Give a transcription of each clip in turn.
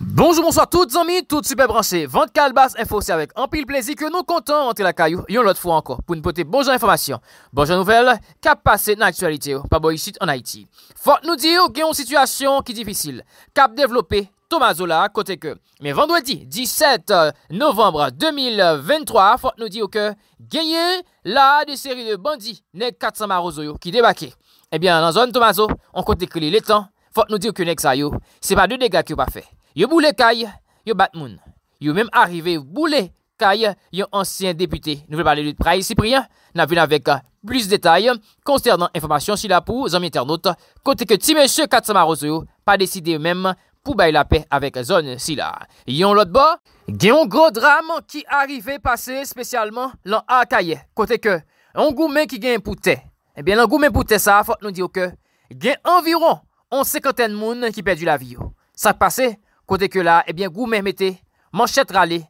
Bonjour, bonsoir toutes amis, tout super branché, Vente Calbas Info, c'est avec un pile plaisir que nous comptons entrer la caillou une autre fois encore pour nous porter Bonjour information, bonjour nouvelle, cap passé dans l'actualité, oh, pas bon ici en Haïti. Faut nous dit oh, qu'il y une situation qui est difficile, cap développer là, côté que. Mais vendredi 17 euh, novembre 2023, faut nous dire oh, que gagné la des séries de bandits, n'est 400 marozoyo qui débarquaient. Eh bien, dans la zone Thomaso on compte que les temps Fok nou diyo konek sa yo, se pa de degak yo pa fe. Yo boule kay, yo bat moun. Yo menm arrive boule kay, yo ansyen depute. Nou vel pale lout prae, Cyprien nan vune avek blis ah, detay konsternan informasyon sila pou zanm internot kote ke ti menche katsama rozo yo pa deside yo menm pou bay la pe avek zanm sila. Yon lot bo, gen yon gro dram ki arrive pase spesyalman lan a kaye kote ke an gou men ki gen poute. Ebyen eh lan gou men poute sa, fok nou diyo ke gen anviron on cinquantaine de monde qui perdu la vie. Oh. Ça passé, côté que là, eh bien, goumè mettait, manchette ralé,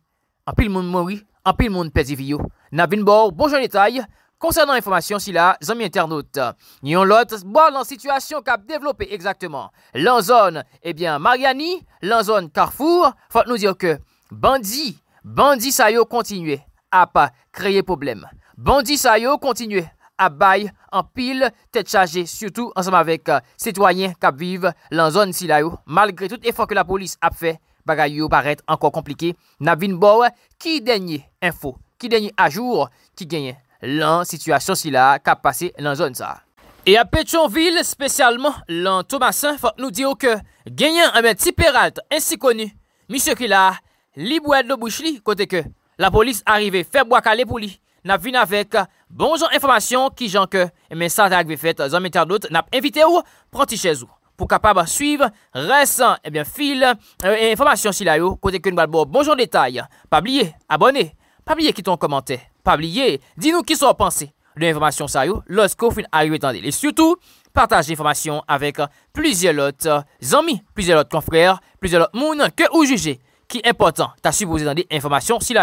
en pile moun mouri, en pile monde perdu vie. Oh. N'a Bor, bonjour détail. Concernant l'information, si la amis internautes, nous l'autre, bon, dans situation qu'a développé exactement. L'en zone, eh bien, Mariani, l'en zone Carrefour, faut nous dire que bandit, Bandi Sayo, yo continuer à pas créer problème. Bandit Sayo yo continuer Abay, an pil, tèd chaje, surtout ansem avèk sétoyen euh, kap vive lan zon si la yo. Malgré tout efant ke la polis ap fè, bagay yo paret ankon komplike. Na vin bo, ki denye info, ki denye ajour, ki genye lan situasyon si la kap pase lan zon sa. E ap pechon vil, spesyalman, lan Thomasin fòk nou diyo ke genyen amè tipè ralt, ensi koni. Mi se ki la, li bwèd lo bwish li kote ke la polis arive feb wakale pou li. n'a avec bonjour information qui j'en que mais ça t'a fait zami internaute n'a invité ou prendre chez vous pour capable suivre récent et eh bien fil euh, information si là yo côté que nous bonjour détail pas oublier abonner pas oublier qui ton commentaire pas oublier dis nous qui sont pensés de l'information sa yo lorsque vous arrivez tendez et surtout partage l'information avec plusieurs autres euh, amis plusieurs autres confrères plusieurs autres moun, que vous jugez qui est important t'as supposé des information si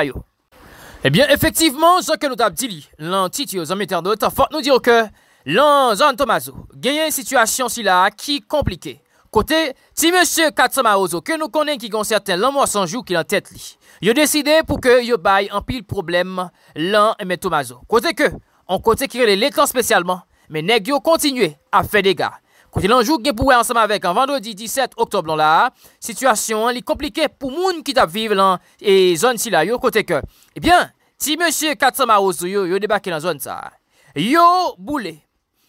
Ebyen, efektivman, jan ke nou dabdili, lan titi yo zan metan do, tan fote nou diyo ke, lan zan Tomaso, genyen sitwasyon si la ki komplike. Kote, ti monsye Katsama Ozo, ke nou konen ki gon certain lan mwa sanjou ki lan tet li. Yo deside pou ke yo bay empil problem lan men Tomaso. Kote ke, an kote kirele letan spesyalman, men neg yo kontinye a fe dega. Kote lanjou genpouwe ansama vek an, vendredi 17 oktob lan la, sitwasyon li komplike pou moun ki tap vive lan e zon si la yo kote ke. Ebyen, eh ti monsie Katamaroz yo yo debake lan zon sa, yo boule,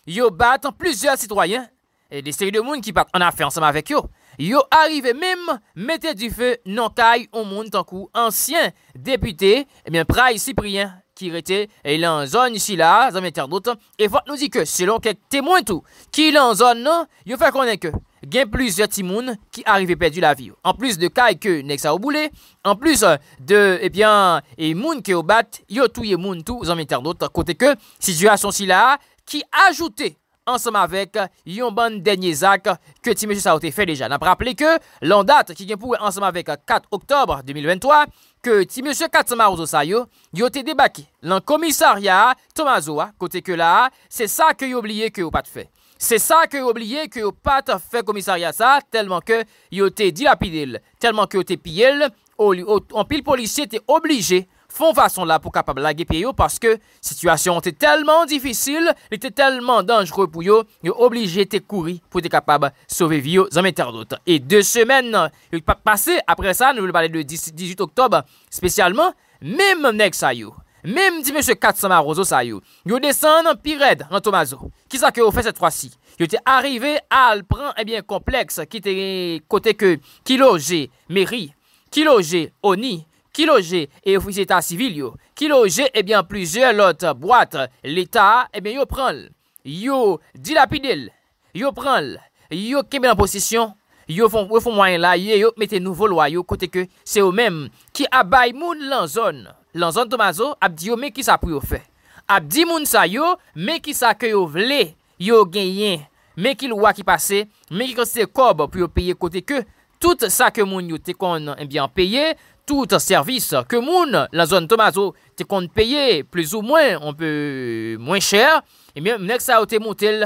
yo batan plizyea sitwoyen, e de seri de moun ki patan an afe ansama vek yo, yo arrive mem mette di fe nan kaye an moun tankou ansyen depute, ebyen eh prae Cyprien. qui était et il en zone ici là, zone internaute. Et faut nous dit que selon quelques témoins tout, qui est en zone, non, il fait est que il y a plusieurs qui arrivent perdu la vie. En plus de Kay que Nexa boulet, en plus euh, de eh bien et moun qui au bat, yo tout moun tout zone sont côté que situation si là qui ajoutait ensemble avec yon Bon denye zak ke ti mèche sa ou te fè deja. qui est ke qui dat ki gen pou 4 octobre 2023 ke ti mèche Katsama Ozo Sayo yo te debaki lan commissariat Tomazoa kote que là, c'est ça que yo oubliye ke yo pat fè. C'est ça que yo oubliye ke yo pat fè commissariat sa tellement que yo te tellement telman ke yo te pile an pil polisye te obligé font façon là pour capable laguer pied parce que situation était tellement difficile, était tellement dangereux pour yo, ils obligé de courir pour être capable sauver vieux internautes. Et deux semaines, il pas passé après ça, nous voulons parler de 18 octobre spécialement, même nèg sa yo. Même dit monsieur 400 Marozo sa yo, yo descend en pirède en Tomazo. Qui ça que vous fait cette fois-ci Yo était arrivé à le prendre eh bien complexe qui était côté que qui logeait mairie, qui logeait Oni Kiloje, e yo fwis etat sivil yo. Kiloje, ebyan, eh plize lot boat, l'etat, ebyan, eh yo pranl. Yo dilapidel, yo pranl. Yo kebe lan posisyon, yo fwen mwayen la, yo mette nouvo lwa yo kote ke. Se yo menm, ki abay moun lan zon. Lan zon tomazo, ap di yo meki sa pou yo fe. Ap di moun sa yo, meki sa ke yo vle, yo genyen. Meki lwa ki pase, meki konsite kob pou yo peye kote ke. Tout sa ke moun yo te kon, ebyan, eh peye kote. tout service que moun, la zone Tomaso, te compte payer plus ou moins, on peut moins cher, et eh bien, nek sa ou te monté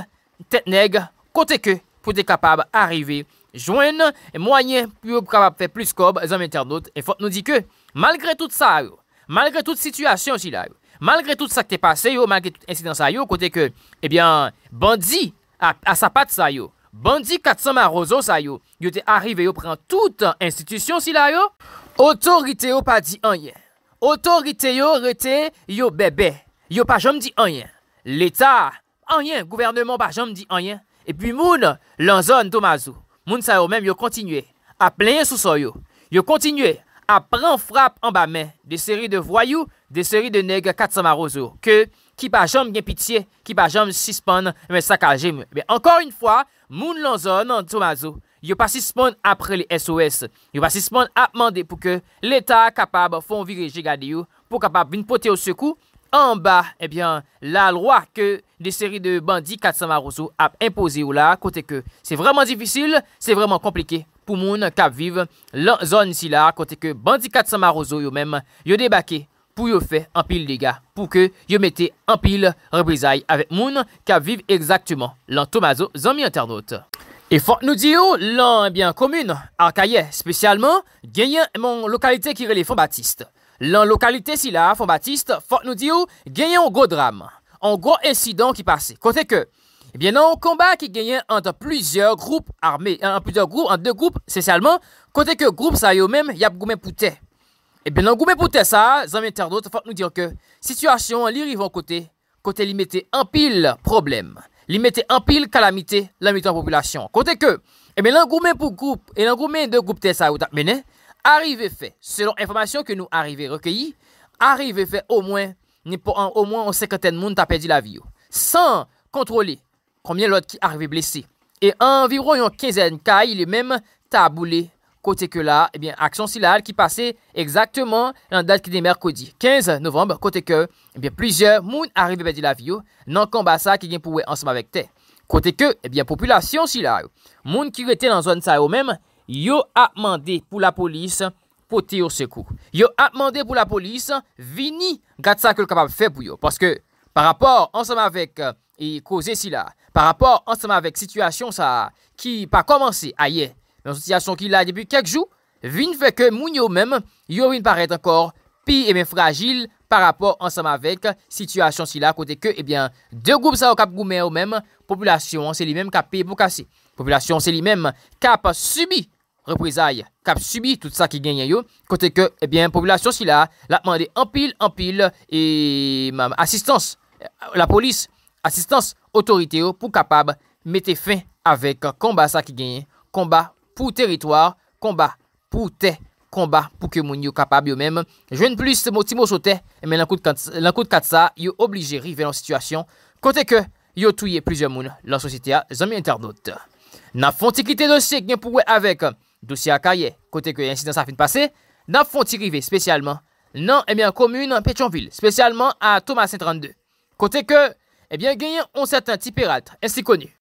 tête nègre, côté que, pour être capable d'arriver, joindre, et moyen pour capable faire plus cob, les internautes, et faut nous dit que, malgré tout ça, malgré toute situation, si malgré tout ça qui est passé, malgré tout incident, ça, côté que, eh bien, bandit, à, sa patte, ça, yo, bandit 400 marozo, ça, yo, yo te arrivé, yo prend toute institution, si la yo, Otorite yo pa di anyen, otorite yo rete yo bebe, yo pa jom di anyen, l'Etat anyen, gouvernement pa jom di anyen, epi moun lanzon Tomazou, moun sa yo men yo kontinue, a plen souso yo, yo kontinue, a pran frap an ba men, de seri de voyou, de seri de neg katamaro zo, ke ki pa jom gen pitiye, ki pa jom sispon men sakajem, men ankon yon fwa, moun lanzon Tomazou. yo pasispon apre le SOS. Yo pasispon ap mande pou ke l'Etat kapab fon viri jiga de yo pou kapab vin pote yo sekou. An ba, ebyan, eh la lwa ke de seri de bandi 400 maroso ap impose yo la kote ke se vreman difisil, se vreman komplike pou moun kap vive lan zon isi la kote ke bandi 400 maroso yo menm yo debake pou yo fe anpil de ga pou ke yo mette anpil rebrizae avet moun kap vive exaktman lan tomazo zon mi anternote." E fote nou di ou, lan, ebyen, komune, arkaye, spesyalman, genyen, mon lokalite ki rele Fon Batiste. Lan lokalite si la, Fon Batiste, fote nou di ou, genyen ou gwo dram, ou gwo insidon ki pase. Kote ke, ebyen, eh nan konba ki genyen an de plizye groupe arme, an plizye groupe, an de groupe, spesyalman, kote ke groupe sa yo menm, yap goumen poute. Ebyen, eh nan goumen poute sa, zanmen ter dot, fote nou di ou ke, situasyon li rivan kote, kote li mette an pil probleme. Li mette an pil kalamite la mitan populasyon. Kote ke, eme eh lan goumen pou goup, e lan goumen de goup te sa ou ta menen, arive fe, selon informasyon ke nou arive rekayi, arive fe au mwen, ni pou an au mwen an sekanten moun ta pedi la vi yo. San kontrole, koumye lot ki arive blese. E an vibro yon kezen kai, li men ta aboule yo. kote ke la, ebyen, eh aksyon silal ki pase ekzaktman lan dat ki demer kodi. 15 novemb, kote ke, ebyen, eh plizye moun arive bedi la vyo, nan kombasa ki gen pouwe ansama vek te. Kote ke, ebyen, eh populasyon silal, moun ki wete nan zon sa yo mem, yo ap mande pou la polis pou te yo sekou. Yo ap mande pou la polis, vini gatsa ke l kapab febou yo. Paske, par rapor ansama vek e koze silal, par rapor ansama vek situasyon sa ki pa komanse a ye Mwen sotilasyon ki la depi kakjou, vin feke moun yo menm, yo vin paret akor pi eme fragil par rapport ansam avek. Sityasyon si la kote ke, ebyen, de goup sa o kap goup menm ou menm, populasyon se li menm kap pi pou kase. Populasyon se li menm kap subi reprezae, kap subi tout sa ki genyen yo. Kote ke, ebyen, eh populasyon si la, euh, la pman de empil, empil, e mame, asistans, la polis, asistans, otorite yo pou kapab mette fin avek. Komba sa ki genyen, komba. pou teritwar, komba, pou te, komba, pou ke moun yo kapab yo mem, jwen plis motimo sote, men lankout katsa, yo oblije rive nan situasyon, kote ke yo touye plizye moun lan sosite a zami internet. Nan fonte ki te dosye gen pou we avek, dosye akaye, kote ke yansi nan safin pase, nan fonte rive spesyalman, nan eme eh an komune an pechonvil, spesyalman a Thomas 132. Kote ke, ebyen eh gen yon on satan ti perat, ensi konye.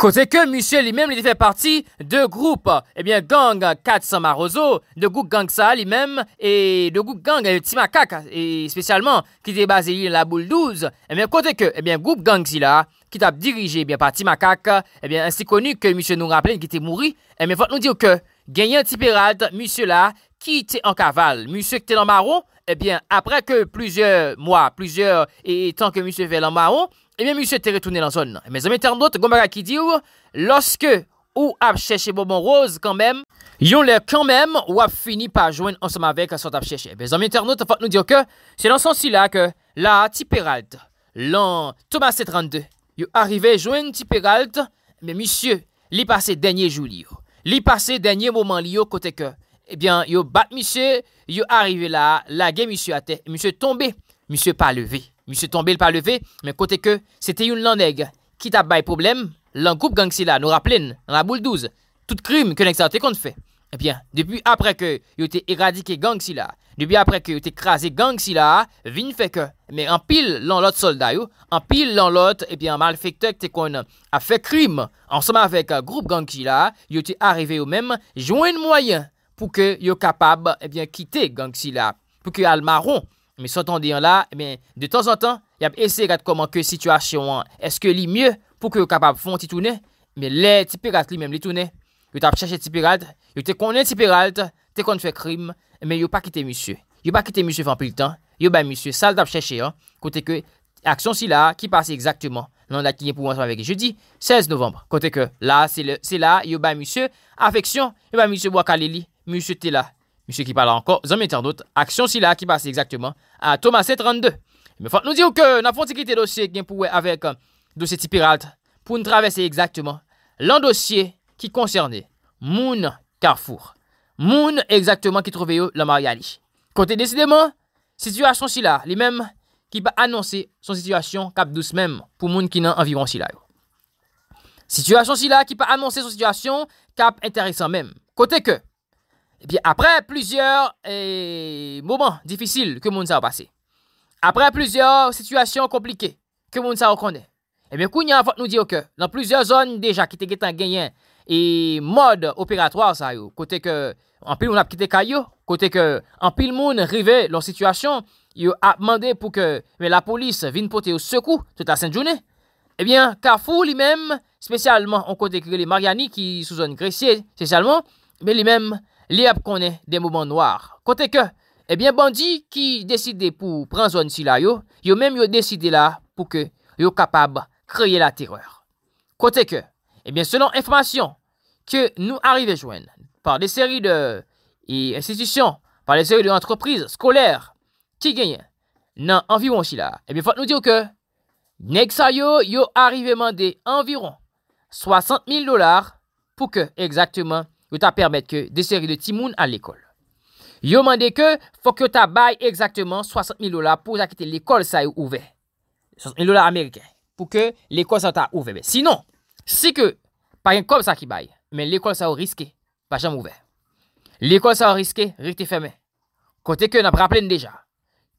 Côté que monsieur lui-même, il fait partie de groupe, eh bien, gang 400 Marozo, de groupe gang ça lui-même, et de groupe gang et euh, Timakak, et spécialement, qui était basé dans la boule 12. Eh bien, côté que, eh bien, groupe gang là, qui t'a dirigé, eh bien, par Timakak, eh bien, ainsi connu que monsieur nous rappelait qui était mouru, eh bien, faut nous dire que, gagnant Tipérade, monsieur là, qui était en cavale, monsieur qui était dans Marron, eh bien, après que plusieurs mois, plusieurs, et tant que monsieur fait dans Marron, eh bien, monsieur était retourné dans la zone. Mes amis internautes, Gomara qui dit, lorsque ou a chercher bonbon rose quand même, yon le quand même ou fini par joindre ensemble avec son ap chercher. Eh Mes amis internautes, faut nous dire que c'est dans ce sens-là que la tiperalt, l'an Thomas C32, yo arrivé joindre Tiperalt, mais monsieur, passe passé dernier jour li passe passé dernier moment li côté que eh bien, yo bat monsieur, yo arrivé là, la, game monsieur à terre, monsieur tombé, monsieur pas levé s'est tombé, le pas levé, mais côté que c'était une langue qui t'a de problème, le groupe gang nous rappelait la boule 12, tout crime que l'exalté qu'on fait. Eh bien, depuis après que il été éradiqué gang depuis après que il été écrasé gang si fait que, mais en pile l'un l'autre soldat, en pile l'un l'autre, et eh bien malfecteur que qu'on a fait crime ensemble avec un groupe gang si la il été arrivé au même, joint moyen pour que yo capable, et eh bien quitter gang si pour que al marron. Me sotan diyan la, me de tan san tan, yab ese gade koman ke situasyon, eske li mye pou ke yo kapab fon ti toune, me le ti peralt li menm li toune, yo tap chache ti peralt, yo te konen ti peralt, te kon fwe krim, me yo pa kite musye. Yo pa kite musye fanpil tan, yo ba musye sal tap chache an, kote ke aksyon si la, ki pase exaktman, nan la kinye pou wansman veke jeudi, 16 novembre, kote ke la, se la, yo ba musye, afeksyon, yo ba musye wakale li, musye te la, monsieur qui parle encore, en d'autres, action si là qui passe exactement à Thomas 32. Mais faut nous dire que avons fonti le dossier qui pour avec euh, dossier Tipiralt pour nous traverser exactement l'un dossier qui concernait Moun Carrefour. Moun exactement qui trouvait la Mariali. Côté décidément, situation si là, les mêmes qui va annoncer son situation cap douce même pour moun qui n'a environ si là. Situation si là qui va annoncer son situation cap intéressant même. Côté que après plusieurs eh, moments difficiles que Mounsa a passé, après plusieurs situations compliquées que Mounsa reconnaît, et eh bien Kounia nous dire que dans plusieurs zones déjà qui étaient gagnées et mode opératoire ça yo, côté que en pile on a quitté Kayo, côté que en pile monde rivé leur situation, Il a demandé pour que mais la police vienne porter au secours tout à saint journée. Et eh bien, Kafou lui-même, spécialement, on côté que les Mariani qui sous zone grecée, spécialement, mais lui-même, les ap des moments noirs. Côté que eh bien, bandi qui qui pour prendre zone, si la yo, même ont décidé là pour qu'ils soient yo de créer la côté que, Eh bien, selon information que nous arrivons joindre, par des séries de e, institutions, par des séries d'entreprises scolaires, qui gagnent environ environ si là, faut nous dire que, que que il yo arrivé à environ 60 000 dollars pour que, exactement yo ta permet ke de seri de timoun an l'ekol. Yo mande ke, fok yo ta bay exactement 60.000 dola pou sa kite l'ekol sa yo ouve. 60.000 dola Amerike. Pou ke l'ekol sa ta ouve. Sinon, si ke, pa gen kom sa ki bay, men l'ekol sa yo riske, pa jam ouve. L'ekol sa yo riske, rite feme. Kote ke nan praplen deja,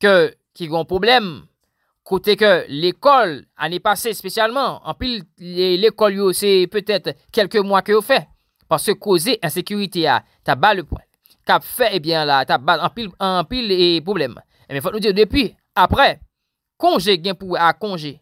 ke ki gon problem, kote ke l'ekol an e pase spesyalman, an pi l'ekol yo se peutet kelke mwa ke yo fey. parce que causer insécurité à tabac le point cap fait et eh bien là ta en pile en pile et problème et eh faut nous dire depuis après congé gain pour à congé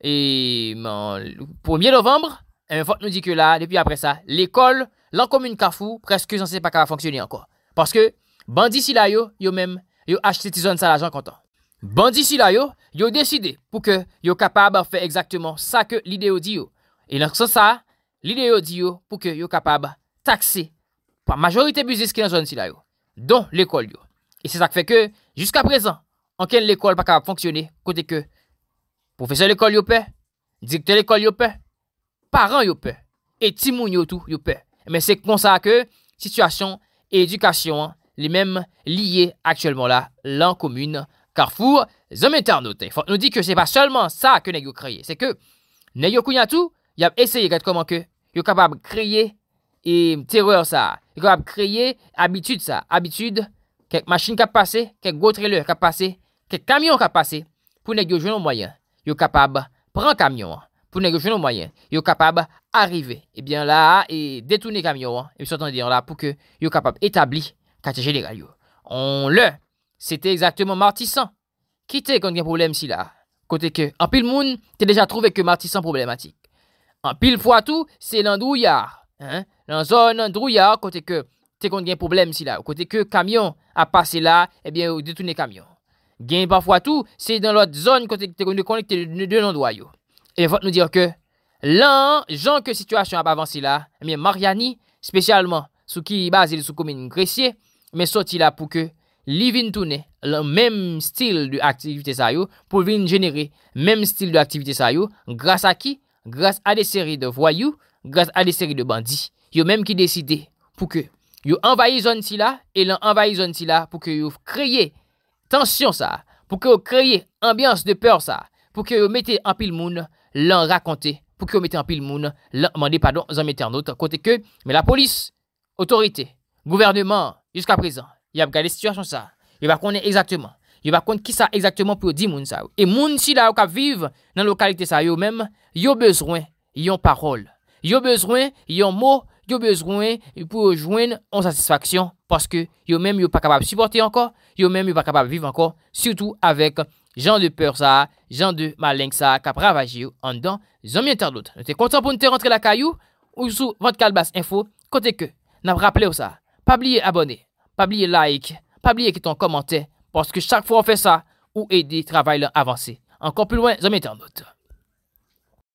et le 1er novembre et eh faut nous dire que là depuis après ça l'école l'en commune Carrefour presque sais pas qu'elle fonctionner encore parce que bandi si là yo yo même yo acheté tizon zones ça l'argent content bandi si là yo yo décidé pour que yo capable faire exactement ça que l'idée dit yo et là, ça li de yo di yo pou ke yo kapab takse pa majorite buzis ki nan zon si la yo, don l'ekol yo. E se sak fe ke, jiska prezan, anken l'ekol pa kapab fonksyone, kote ke, profese l'ekol yo pe, dikte l'ekol yo pe, paran yo pe, etimoun yo tou yo pe. Men se konsa ke, sitwasyon, edukasyon, li men liye aktuelman la, lan komune, kar fwo, zon men tan noten. Fwa nou di ke, se pa solman sa ke ne yo kreye. Se ke, ne yo kouyantou, yam eseye ket koman ke, yo capable créer et terreur ça, yo capable créer habitude ça, habitude quelque machine qui passé, quelque gros trailer qui passé, quelque camion qui passé pour nèg moyens. Ils moyen. Yo capable prendre camion pour nèg nos moyens. moyen. Yo capable arriver et bien là et détourner camion hein. et s'entendre là pour que yo capable établir quartier général yo. On le c'était exactement Martissan qui était quand il y a problème si là. Côté que, en pile monde, t'es déjà trouvé que Martissan problématique. An pil fwa tou, se lan drouyar. Lan zon nan drouyar, kote ke te kon gen problem si la. Kote ke kamyon a pase la, ebyen ou de toune kamyon. Gen pa fwa tou, se lan lot zon kote te kon de konekte de nan do ayo. E vot nou dire ke, lan jan ke situasyon ap avansi la, ebyen eh Mariani, spesyalman sou ki bazil sou koumen gresye, men soti la pou ke li vin toune lan menm stil de aktivite sa yo, pou vin genere menm stil de aktivite sa yo, grasa ki, grâce à des séries de voyous, grâce à des séries de bandits. Yo même qui décidé pour que yo envahi zone là et l'en envahi zone là pour que yo créer tension ça, pour que vous créer ambiance de peur ça, pour que vous mettez en pile moun, l'en raconter, pour que yo mettez en pile moun, l'en demander pardon un autre côté que mais la police, autorité, gouvernement jusqu'à présent, y a regardé situation ça. Il va connaître exactement yo pa kont qui sa exactement pour dire moun sa Et moun si la vivent ka vive la localité sa yo même, yon besoin yon parole. Yo besoin yon mot, yon besoin pour joindre en satisfaction parce que yon même pas capable de supporter encore, yon même pas capable de vivre encore, surtout avec gens de peur ça, gens de malin ça, capra en dedans, zombie internaute. Nous êtes content pour nous rentrer la caillou ou sous votre calbas info. Côté que, n'a rappelé ça. Pas oublier abonner, pas oublier like, pas oublier que ton commentaire parce que chaque fois on fait ça, ou aider le travail à avancer. Encore plus loin, en autre